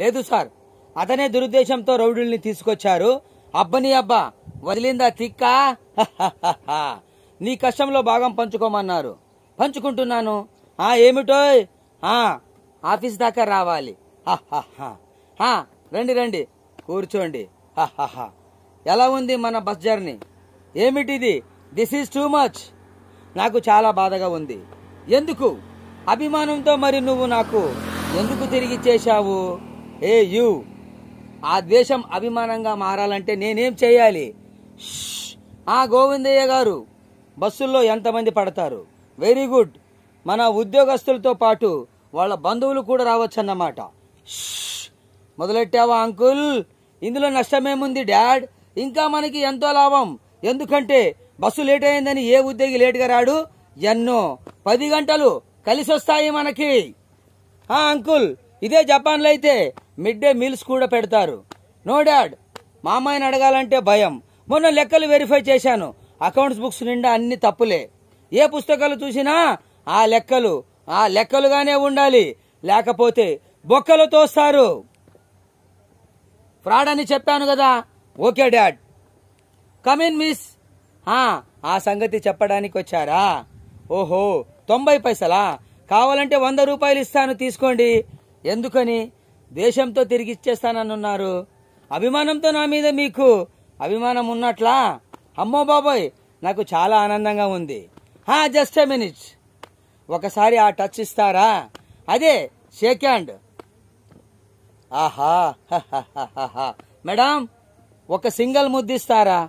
లేదు సార్ అతనే దురుద్దేశంతో రౌడీల్ని తీసుకొచ్చారు అబ్బని అబ్బా వదిలిందా తిక్కా నీ కష్టంలో భాగం పంచుకోమన్నారు పంచుకుంటున్నాను ఆ ఏమిటో ఆఫీస్ దాకా రావాలి రండి రండి కూర్చోండి ఎలా ఉంది మన బస్ జర్నీ ఏమిటిది దిస్ ఈజ్ టూ మచ్ నాకు చాలా బాధగా ఉంది ఎందుకు అభిమానంతో మరి నువ్వు నాకు ఎందుకు తిరిగి చేశావు ఏ యు ఆ దేశం అభిమానంగా మారాలంటే నేనేం చేయాలి ఆ గోవిందయ్య గారు బస్సుల్లో ఎంతమంది పడతారు వెరీ గుడ్ మన ఉద్యోగస్తులతో పాటు వాళ్ళ బంధువులు కూడా రావచ్చన్నమాట మొదలెట్టావా అంకుల్ ఇందులో నష్టమేముంది డాడ్ ఇంకా మనకి ఎంతో లాభం ఎందుకంటే బస్సు లేట్ అయిందని ఏ ఉద్యోగి లేట్గా రాడు ఎన్నో పది గంటలు కలిసొస్తాయి మనకి అంకుల్ ఇదే జపాన్లో అయితే మిడ్ డే మీల్స్ కూడా పెడతారు నో డాడ్ మామాయిని అడగాలంటే భయం మొన్న లెక్కలు వెరిఫై చేశాను అకౌంట్స్ బుక్స్ నిండా అన్ని తప్పులే ఏ పుస్తకాలు చూసినా ఆ లెక్కలు ఆ లెక్కలుగానే ఉండాలి లేకపోతే బొక్కలు తోస్తారు ఫ్రాడ్ అని చెప్పాను కదా ఓకే డాడ్ కమిన్ మిస్ ఆ సంగతి చెప్పడానికి వచ్చారా ఓహో తొంభై పైసలా కావాలంటే వంద రూపాయలు ఇస్తాను తీసుకోండి ఎందుకని ద్వేషంతో తిరిగి ఇచ్చేస్తానన్నారు అభిమానంతో నా మీద మీకు అభిమానం ఉన్నట్లా అమ్మో బాబోయ్ నాకు చాలా ఆనందంగా ఉంది హా జస్ట్ ఎ మినిట్ ఒకసారి ఆ టచ్ ఇస్తారా అదే షేక్ హ్యాండ్ ఆహా మేడం ఒక సింగల్ ముద్దిస్తారా